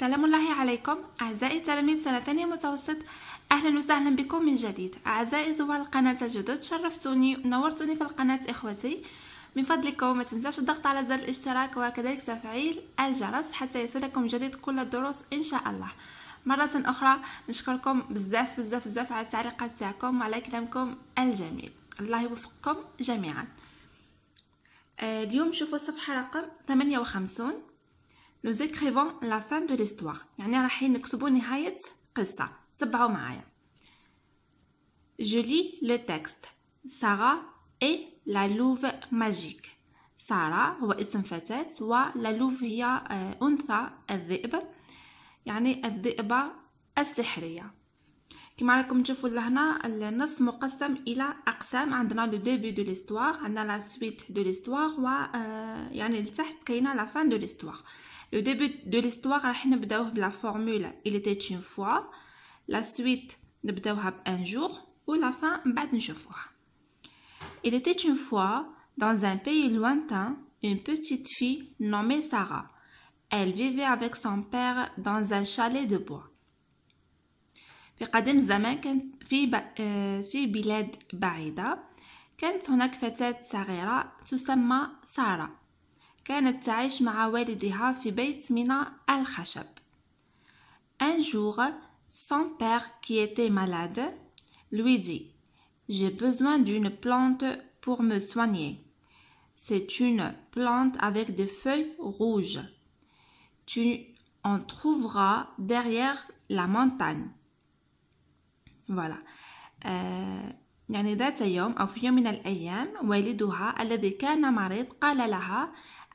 سلام الله عليكم أعزائي تلاميذ سنة ثانية متوسط أهلا وسهلا بكم من جديد أعزائي زوار القناة الجدد شرفتوني ونورتوني في القناة إخوتي من فضلكم ما تنساوش الضغط على زر الاشتراك وكذلك تفعيل الجرس حتى يصلكم جديد كل الدروس إن شاء الله مرة أخرى نشكركم بزاف بزاف بزاف على التعليقات تاعكم وعلى كلامكم الجميل الله يوفقكم جميعا آه، اليوم شوفوا الصفحة رقم 58 Nous écrivons la fin de l'histoire. يعني رايحين نكتبوا نهايه قصه تبعوا معايا Je lis le texte. Sarah et la louve magique. سارة هو اسم فتاة ولالوف هي أنثى الذئب يعني الذئبة السحرية كما راكم تشوفوا لهنا النص مقسم إلى أقسام عندنا لو ديبي دو ليستواغ عندنا لا سويت دو ليستواغ و يعني لتحت كاينة لا فان دو ليستواغ le début de l'histoire, nous la formule « il était une fois », la suite, nous un jour, ou la fin, nous Il était une fois, dans un pays lointain, une petite fille nommée Sarah. Elle vivait avec son père dans un chalet de bois. Un jour, son père, qui était malade, lui dit J'ai besoin d'une plante pour me soigner. C'est une plante avec des feuilles rouges. Tu en trouveras derrière la montagne. Voilà. Euh,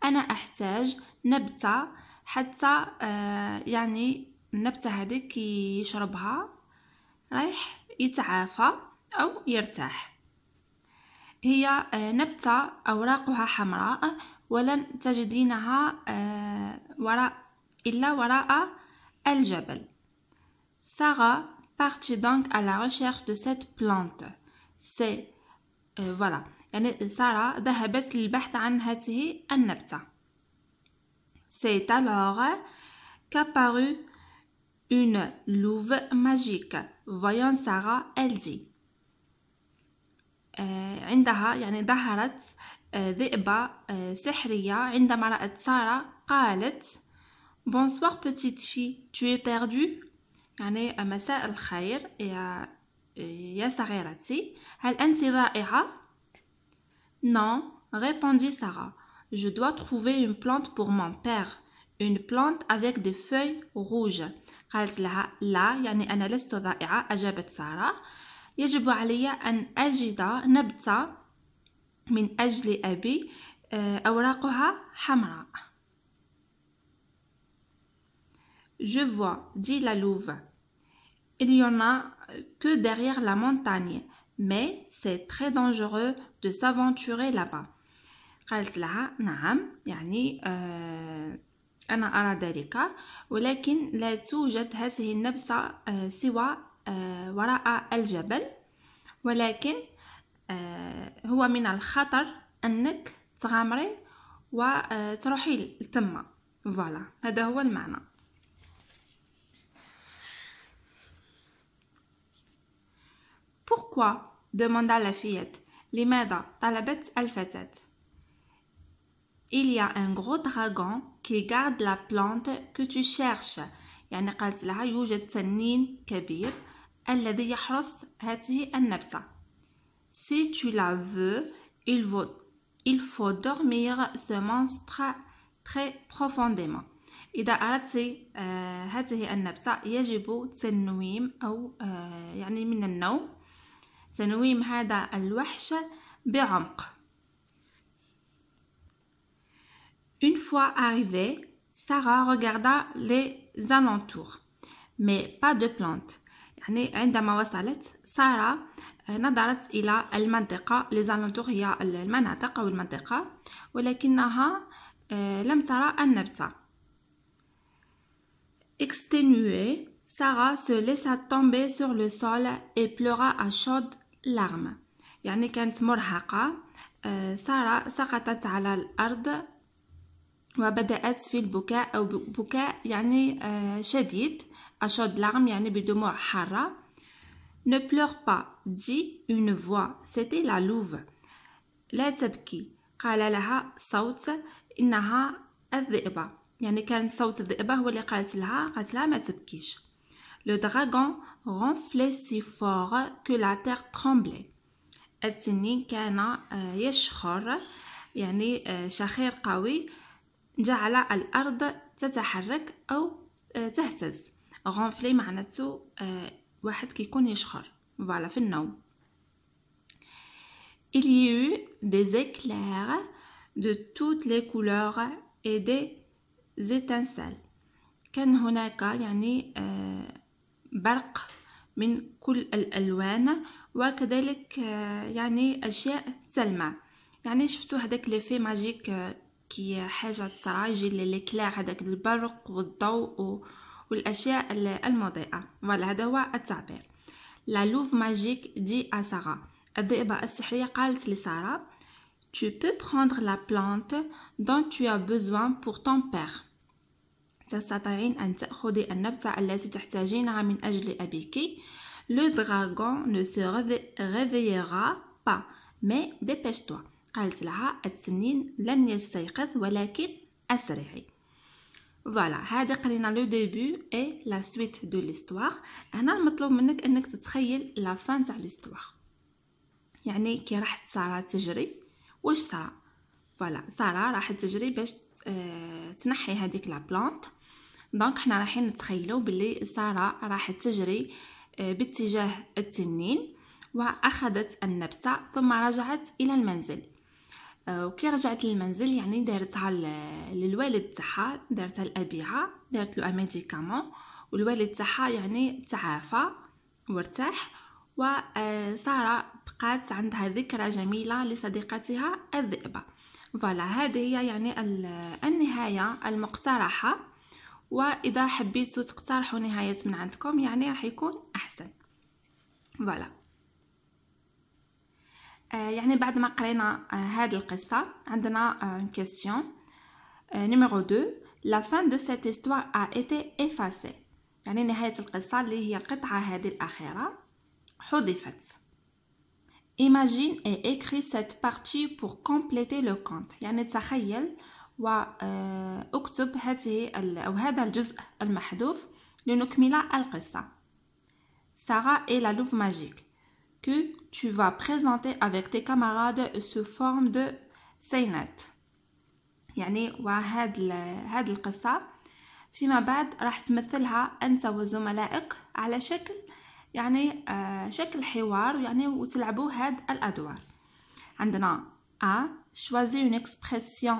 انا احتاج نبته حتى آه، يعني النبته هذه يشربها رايح يتعافى او يرتاح هي آه، نبته اوراقها حمراء ولن تجدينها آه، وراء الا وراء الجبل ساغا partit donc à la recherche de cette plante. C'est euh, voilà. يعني سارة ذهبت للبحث عن هذه النبتة C'est alors qu'apparut une louve magique. Voyant Sarah, elle dit. Euh, عندها يعني ظهرت آه، ذئبة آه، سحرية عندما رأت سارة قالت Bonsoir petite fille, tu es perdue يعني مساء الخير يا يا صغيرتي هل أنت ضائعة Non, répondit Sarah. Je dois trouver une plante pour mon père, une plante avec des feuilles rouges. قالت لها لا يعني أنا لست ضائعة أجابت سارة يجب علي أن أجد نبتة من أجل أبي أوراقها حمراء Je vois, dit la louve. Il y en a que derrière la montagne, mais c'est très dangereux de s'aventurer là-bas قالت لها نعم يعني آه أنا أرى ذلك ولكن لا توجد هذه النبسة آه سوى آه وراء الجبل ولكن آه هو من الخطر أنك تغامري وتروحي تما فوالا هذا هو المعنى Pourquoi demanda la fillette. لماذا طلبت الفتاة Il y a un gros dragon qui garde la plante que tu cherches يعني قالت لها يوجد تنين كبير الذي يحرس هذه النبتة Si tu la veux, il faut, il faut dormir ce monstre très profondément إذا أردت هذه النبتة يجب تنويم أو يعني من النوم سنويم هذا الوحش بعمق Une fois arrivée, Sarah regarda les alentours, mais pas de plantes. يعني عندما وصلت سارة نظرت إلى المنطقة les alentours هي المناطق أو المنطقة ولكنها لم ترى النبتة. Exténuée, Sarah se laissa tomber sur le sol et pleura à chaudes لغم يعني كانت مرهقة آه، سارة سقطت على الأرض وبدأت في البكاء أو بكاء يعني آه، شديد أشد لغم يعني بدموع حارة Ne pleure pas dit une voix c'était la louve لا تبكي قال لها صوت إنها الذئبة يعني كان صوت الذئبة هو اللي قالت لها قالت لها ما تبكيش Le dragon ronflait si fort que la terre tremblait. التنين كان يشخر يعني شخير قوي جعل الأرض تتحرك أو تهتز غونفلي معناته واحد كيكون يشخر فوالا في النوم Il y eut des éclairs de toutes les couleurs et des étincelles كان هناك يعني آه برق من كل الألوان وكذلك آه، يعني أشياء تلمع يعني شفتوا هذاك لفي ماجيك آه، كي حاجة تصراجي للكلا هذاك البرق والضوء والأشياء المضيئة فوالا هذا هو التعبير لا لوف ماجيك دي اسارا الذئبة السحرية قالت لسارة Tu peux prendre la plante dont tu as besoin pour ton père. تستطيعين أن تأخذي النبتة التي تحتاجينها من أجل أبيك لو دراغون نو سو réveillera با مي ديبيش توا قالت لها التنين لن يستيقظ ولكن أسرعي. فوالا هذا قرينا لو ديبي اي لا سويت دو ليستوار هنا المطلوب منك انك تتخيل لا فان تاع ليستوار يعني كي راحت ساره تجري واش صرا فوالا ساره راحت تجري باش آه، تنحي هذيك لا بلانت دونك حنا رايحين نتخيلوا باللي ساره راح تجري آه، باتجاه التنين واخذت النبته ثم رجعت الى المنزل آه، وكي رجعت للمنزل يعني دارتها للوالد تاعها دارتها لابيها دارت له ميديكامون والوالد تاعها يعني تعافى وارتاح وساره آه، بقات عندها ذكرى جميله لصديقتها الذئبه فوالا هذه هي يعني النهايه المقترحه واذا حبيتوا تقترحوا نهايات من عندكم يعني راح يكون احسن فوالا آه، يعني بعد ما قرينا آه، هذه القصه عندنا اون كيسيون نيميرو 2 لا فان دو سيت استوار ا ايتي افاسي يعني نهايه القصه اللي هي القطعه هذه الاخيره حذفت Imagine et écris cette partie pour compléter le conte. يعني تخيل وأكتب هذه أو هذا الجزء المحذوف لنكمل القصة Sarah et la louve magique que tu vas présenter avec tes camarades sous forme de سينات يعني وهاد هاد القصة فيما بعد راح تمثلها أنت وزملائك على شكل يعني آه، شكل حوار يعني وتلعبوا هاد الأدوار عندنا A choisis une expression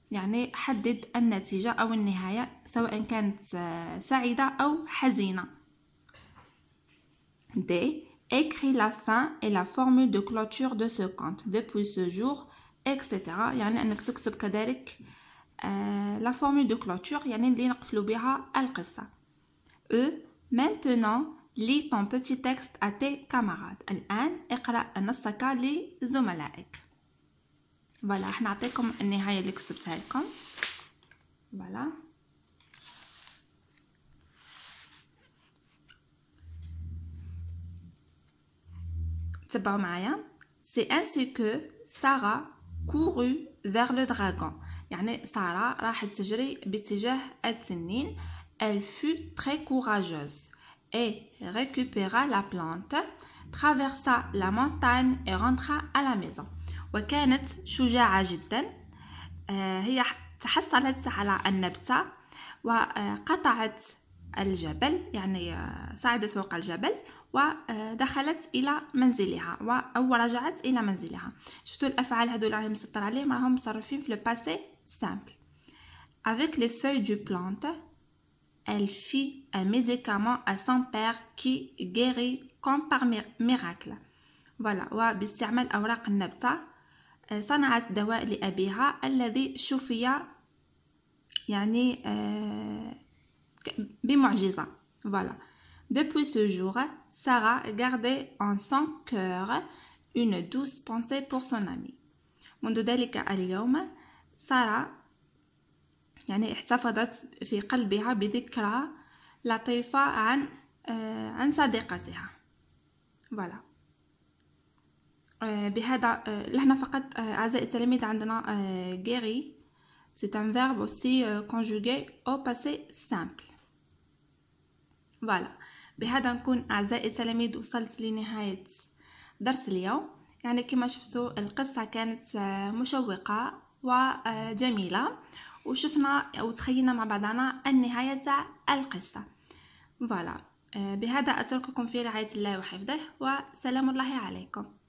يعني حدد النتيجة أو النهاية سواء كانت سعيدة أو حزينة D. Écris la fin et la formule de clôture de ce compte depuis ce jour etc يعني أنك تكتب كذلك لا formule de clôture يعني اللي نقفلو بها القصة E. Maintenant lis ton petit texte à tes camarades الآن اقرأ نصك لزملائك Voilà, je vais vous donner la fin de la pièce. Vous êtes prêts avec moi? C'est ainsi que Sarah courut vers le dragon. Sarah allait marcher Elle fut très courageuse et récupéra la plante, traversa la montagne et rentra à la maison. وكانت شجاعة جدا آه، هي تحصلت على النبتة وقطعت الجبل يعني آه، صعدت فوق الجبل ودخلت الى منزلها او رجعت الى منزلها شفتوا الافعال هذو اللي راهم مسطر عليهم راهم مصرفين في لو باسي سامبل avec les feuilles du plante elle fit un médicament à son père qui guérit comme par miracle voilà وباستعمال اوراق النبته صنعت دواء لأبيها الذي شفي يعني آه، بمعجزة فوالا depuis ce jour Sarah gardait en son cœur une douce pensée pour son ami منذ ذلك اليوم سارة يعني احتفظت في قلبها بذكرى لطيفة عن آه، عن صديقتها Voilà. آه، بهذا لهنا آه، فقط آه، أعزائي التلاميذ عندنا guéri سي ان verbe اوسي كونجوغي او باسي سامبل فوالا بهذا نكون أعزائي التلاميذ وصلت لنهاية درس اليوم يعني كما شفتوا القصة كانت مشوقة وجميلة وشفنا وتخيلنا مع بعضنا النهاية تاع القصة فوالا بهذا أترككم في رعاية الله وحفظه وسلام الله عليكم